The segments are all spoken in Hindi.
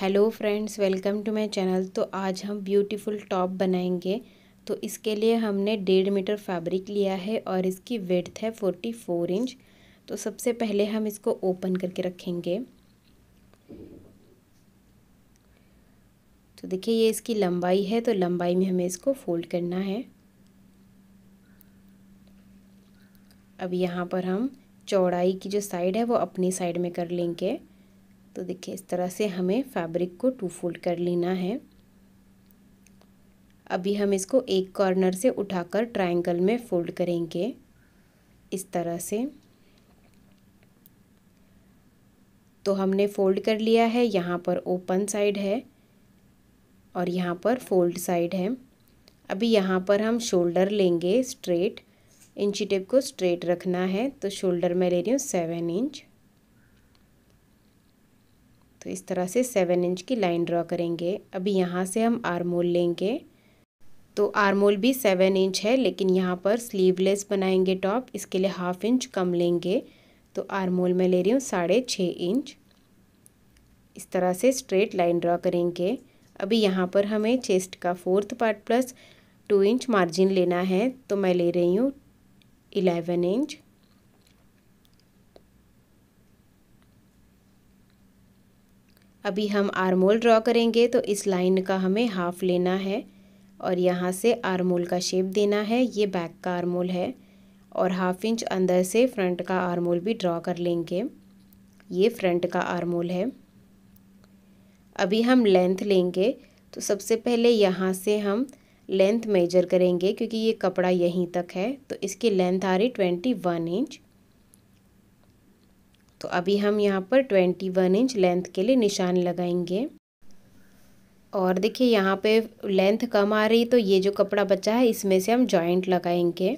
hello friends welcome to my channel तो आज हम ब्यूटीफुल टॉप बनाएंगे तो इसके लिए हमने डेढ़ मीटर फैब्रिक लिया है और इसकी विड्थ है फोर्टी फोर इंच तो सबसे पहले हम इसको ओपन करके रखेंगे तो देखिए ये इसकी लंबाई है तो लंबाई में हमें इसको फोल्ड करना है अब यहाँ पर हम चौड़ाई की जो साइड है वो अपनी साइड में कर लेंगे तो देखिए इस तरह से हमें फैब्रिक को टू फोल्ड कर लेना है अभी हम इसको एक कॉर्नर से उठाकर ट्रायंगल में फोल्ड करेंगे इस तरह से तो हमने फोल्ड कर लिया है यहाँ पर ओपन साइड है और यहाँ पर फोल्ड साइड है अभी यहाँ पर हम शोल्डर लेंगे स्ट्रेट इंची टेप को स्ट्रेट रखना है तो शोल्डर मैं ले रही हूँ सेवन इंच तो इस तरह से सेवन इंच की लाइन ड्रॉ करेंगे अभी यहाँ से हम आरमोल लेंगे तो आरमोल भी सेवन इंच है लेकिन यहाँ पर स्लीवलेस बनाएंगे टॉप इसके लिए हाफ इंच कम लेंगे तो आरमोल में ले रही हूँ साढ़े छः इंच इस तरह से स्ट्रेट लाइन ड्रॉ करेंगे अभी यहाँ पर हमें चेस्ट का fourth part plus two inch margin लेना है तो मैं ले रही हूँ इलेवन इंच अभी हम आरमोल ड्रॉ करेंगे तो इस लाइन का हमें हाफ लेना है और यहाँ से आरमोल का शेप देना है ये बैक का आरमोल है और हाफ इंच अंदर से फ्रंट का आरमोल भी ड्रॉ कर लेंगे ये फ्रंट का आरमोल है अभी हम लेंथ लेंगे तो सबसे पहले यहाँ से हम लेंथ मेजर करेंगे क्योंकि ये कपड़ा यहीं तक है तो इसकी लेंथ आ रही ट्वेंटी वन इंच तो अभी हम यहाँ पर ट्वेंटी वन इंच लेंथ के लिए निशान लगाएंगे और देखिए यहाँ पे लेंथ कम आ रही तो ये जो कपड़ा बचा है इसमें से हम जॉइंट लगाएंगे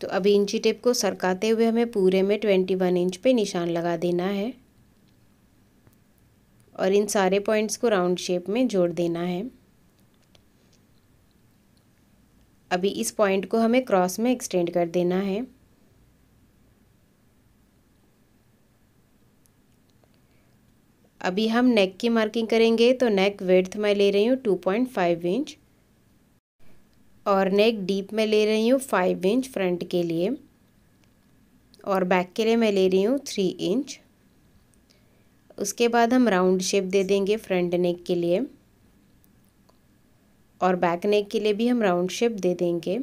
तो अभी इंची टेप को सरकाते हुए हमें पूरे में ट्वेंटी वन इंच पे निशान लगा देना है और इन सारे पॉइंट्स को राउंड शेप में जोड़ देना है अभी इस पॉइंट को हमें क्रॉस में एक्सटेंड कर देना है अभी हम नेक की मार्किंग करेंगे तो नेक वेड्थ में ले रही हूँ टू पॉइंट फाइव इंच और नेक डीप में ले रही हूँ फाइव इंच फ्रंट के लिए और बैक के लिए मैं ले रही हूँ थ्री इंच उसके बाद हम राउंड शेप दे देंगे फ्रंट नेक के लिए और बैक नेक के लिए भी हम राउंड शेप दे देंगे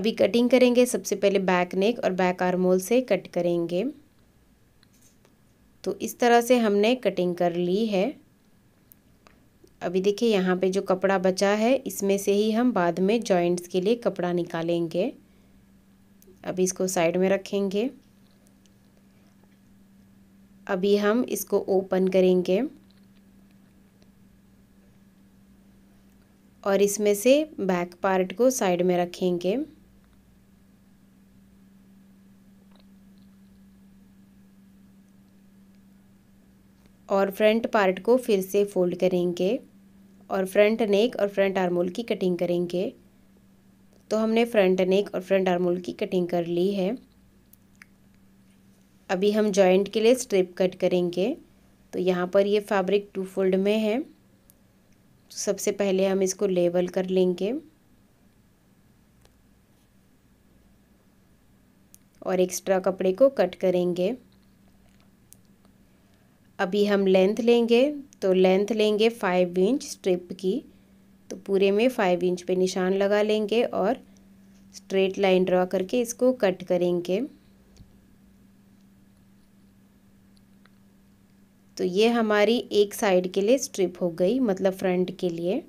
अभी कटिंग करेंगे सबसे पहले बैक नेक और बैक आर्मोल से कट करेंगे तो इस तरह से हमने कटिंग कर ली है अभी देखिए यहाँ पे जो कपड़ा बचा है इसमें से ही हम बाद में जॉइंट्स के लिए कपड़ा निकालेंगे अभी इसको साइड में रखेंगे अभी हम इसको ओपन करेंगे और इसमें से बैक पार्ट को साइड में रखेंगे और फ्रंट पार्ट को फिर से फोल्ड करेंगे और फ्रंट नेक और फ्रंट आर्मोल की कटिंग करेंगे तो हमने फ्रंट नेक और फ्रंट आर्मोल की कटिंग कर ली है अभी हम जॉइंट के लिए स्ट्रिप कट करेंगे तो यहाँ पर ये फैब्रिक टू फोल्ड में है तो सबसे पहले हम इसको लेबल कर लेंगे और एक्स्ट्रा कपड़े को कट करेंगे अभी हम लेंथ लेंगे तो लेंथ लेंगे फाइव इंच स्ट्रिप की तो पूरे में फाइव इंच पे निशान लगा लेंगे और स्ट्रेट लाइन ड्रॉ करके इसको कट करेंगे तो ये हमारी एक साइड के लिए स्ट्रिप हो गई मतलब फ्रंट के लिए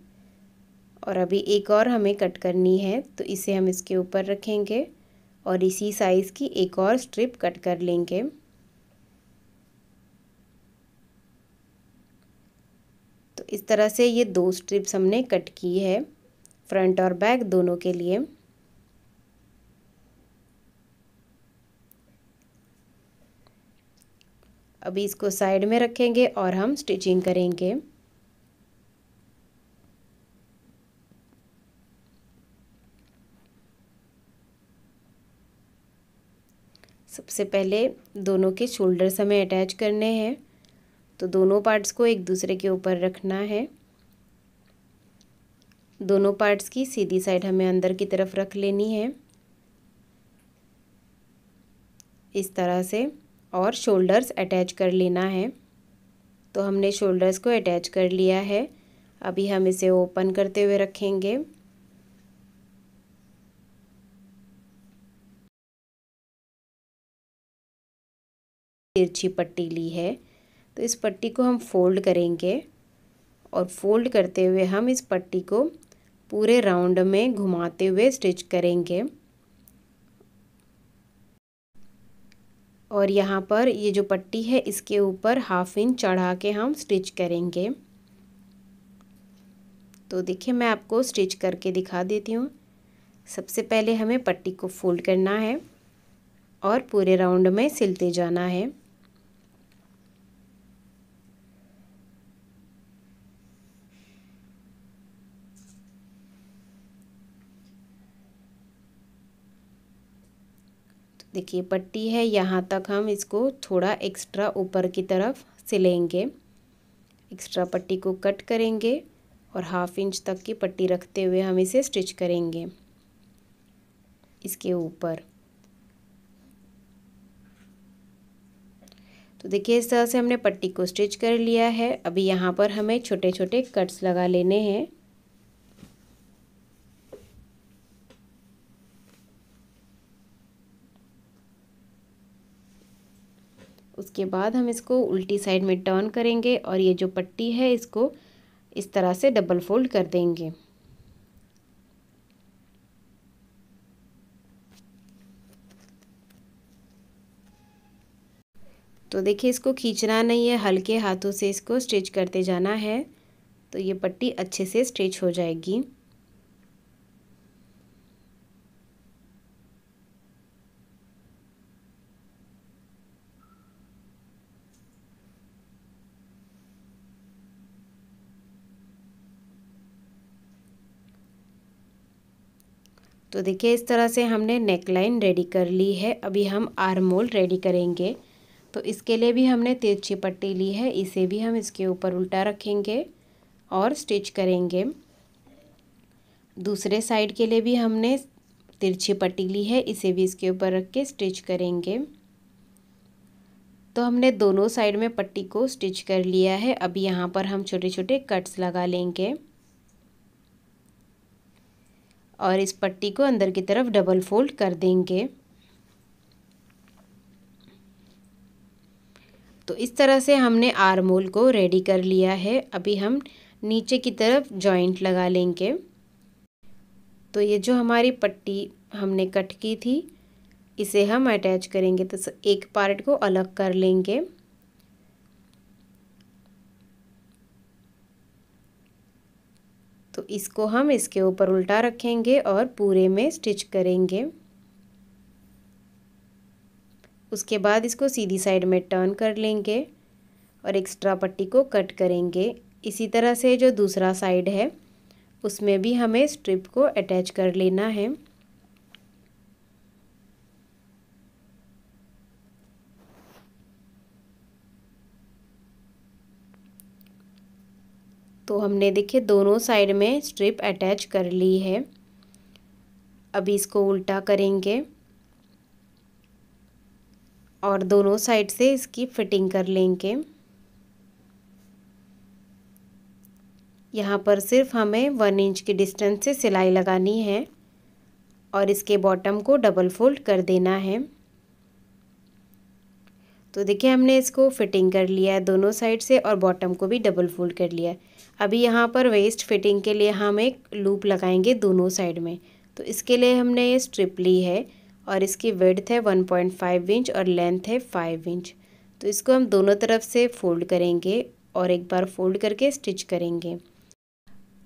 और अभी एक और हमें कट करनी है तो इसे हम इसके ऊपर रखेंगे और इसी साइज़ की एक और स्ट्रिप कट कर लेंगे इस तरह से ये दो स्ट्रिप्स हमने कट की है फ्रंट और बैक दोनों के लिए अभी इसको साइड में रखेंगे और हम स्टिचिंग करेंगे सबसे पहले दोनों के शोल्डर्स हमें अटैच करने हैं तो दोनों पार्ट्स को एक दूसरे के ऊपर रखना है दोनों पार्ट्स की सीधी साइड हमें अंदर की तरफ रख लेनी है इस तरह से और शोल्डर्स अटैच कर लेना है तो हमने शोल्डर्स को अटैच कर लिया है अभी हम इसे ओपन करते हुए रखेंगे तिरछी पट्टी ली है तो इस पट्टी को हम फोल्ड करेंगे और फोल्ड करते हुए हम इस पट्टी को पूरे राउंड में घुमाते हुए स्टिच करेंगे और यहाँ पर ये जो पट्टी है इसके ऊपर हाफ इंच चढ़ा के हम स्टिच करेंगे तो देखिए मैं आपको स्टिच करके दिखा देती हूँ सबसे पहले हमें पट्टी को फोल्ड करना है और पूरे राउंड में सिलते जाना है देखिए पट्टी है यहाँ तक हम इसको थोड़ा एक्स्ट्रा ऊपर की तरफ सिलेंगे एक्स्ट्रा पट्टी को कट करेंगे और हाफ इंच तक की पट्टी रखते हुए हम इसे स्टिच करेंगे इसके ऊपर तो देखिए इस तरह से हमने पट्टी को स्टिच कर लिया है अभी यहाँ पर हमें छोटे छोटे कट्स लगा लेने हैं उसके बाद हम इसको उल्टी साइड में टर्न करेंगे और ये जो पट्टी है इसको इस तरह से डबल फोल्ड कर देंगे तो देखिए इसको खींचना नहीं है हल्के हाथों से इसको स्टिच करते जाना है तो ये पट्टी अच्छे से स्टिच हो जाएगी तो देखिए इस तरह से हमने नेक लाइन रेडी कर ली है अभी हम आरमोल रेडी करेंगे तो इसके लिए भी हमने तिरछी पट्टी ली है इसे भी हम इसके ऊपर उल्टा रखेंगे और स्टिच करेंगे दूसरे साइड के लिए भी हमने तिरछी पट्टी ली है इसे भी इसके ऊपर रख के स्टिच करेंगे तो हमने दोनों साइड में पट्टी को स्टिच कर लिया है अब यहाँ पर हम छोटे छोटे कट्स लगा लेंगे और इस पट्टी को अंदर की तरफ डबल फोल्ड कर देंगे तो इस तरह से हमने आरमोल को रेडी कर लिया है अभी हम नीचे की तरफ जॉइंट लगा लेंगे तो ये जो हमारी पट्टी हमने कट की थी इसे हम अटैच करेंगे तो एक पार्ट को अलग कर लेंगे तो इसको हम इसके ऊपर उल्टा रखेंगे और पूरे में स्टिच करेंगे उसके बाद इसको सीधी साइड में टर्न कर लेंगे और एक्स्ट्रा पट्टी को कट करेंगे इसी तरह से जो दूसरा साइड है उसमें भी हमें स्ट्रिप को अटैच कर लेना है तो हमने देखिए दोनों साइड में स्ट्रिप अटैच कर ली है अभी इसको उल्टा करेंगे और दोनों साइड से इसकी फिटिंग कर लेंगे यहाँ पर सिर्फ हमें वन इंच की डिस्टेंस से सिलाई लगानी है और इसके बॉटम को डबल फोल्ड कर देना है तो देखिए हमने इसको फिटिंग कर लिया है दोनों साइड से और बॉटम को भी डबल फोल्ड कर लिया है अभी यहाँ पर वेस्ट फिटिंग के लिए हम एक लूप लगाएंगे दोनों साइड में तो इसके लिए हमने ये स्ट्रिप ली है और इसकी वेड्थ है वन पॉइंट फाइव इंच और लेंथ है फाइव इंच तो इसको हम दोनों तरफ से फोल्ड करेंगे और एक बार फोल्ड करके स्टिच करेंगे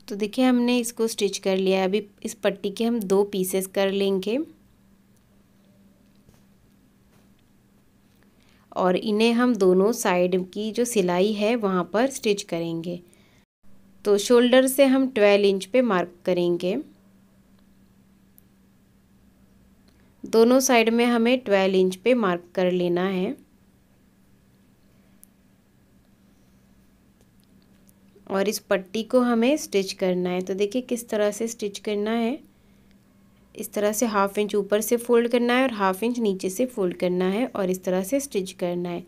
तो देखिए हमने इसको स्टिच कर लिया है अभी इस पट्टी के हम दो पीसेस कर लेंगे और इन्हें हम दोनों साइड की जो सिलाई है वहाँ पर स्टिच करेंगे तो शोल्डर से हम ट्वेल्व इंच पे मार्क करेंगे दोनों साइड में हमें ट्वेल्व इंच पे मार्क कर लेना है और इस पट्टी को हमें स्टिच करना है तो देखिए किस तरह से स्टिच करना है इस तरह से हाफ इंच ऊपर से फोल्ड करना है और हाफ इंच नीचे से फोल्ड करना है और इस तरह से स्टिच करना है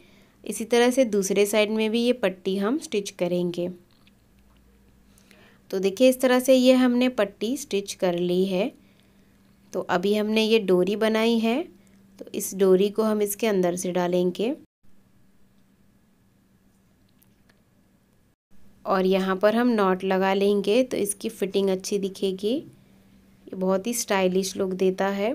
इसी तरह से दूसरे साइड में भी ये पट्टी हम स्टिच करेंगे तो देखिए इस तरह से ये हमने पट्टी स्टिच कर ली है तो अभी हमने ये डोरी बनाई है तो इस डोरी को हम इसके अंदर से डालेंगे और यहाँ पर हम नॉट लगा लेंगे तो इसकी फिटिंग अच्छी दिखेगी ये बहुत ही स्टाइलिश लुक देता है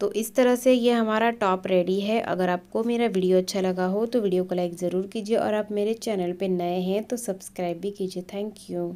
तो इस तरह से ये हमारा टॉप रेडी है अगर आपको मेरा वीडियो अच्छा लगा हो तो वीडियो को लाइक ज़रूर कीजिए और आप मेरे चैनल पे नए हैं तो सब्सक्राइब भी कीजिए थैंक यू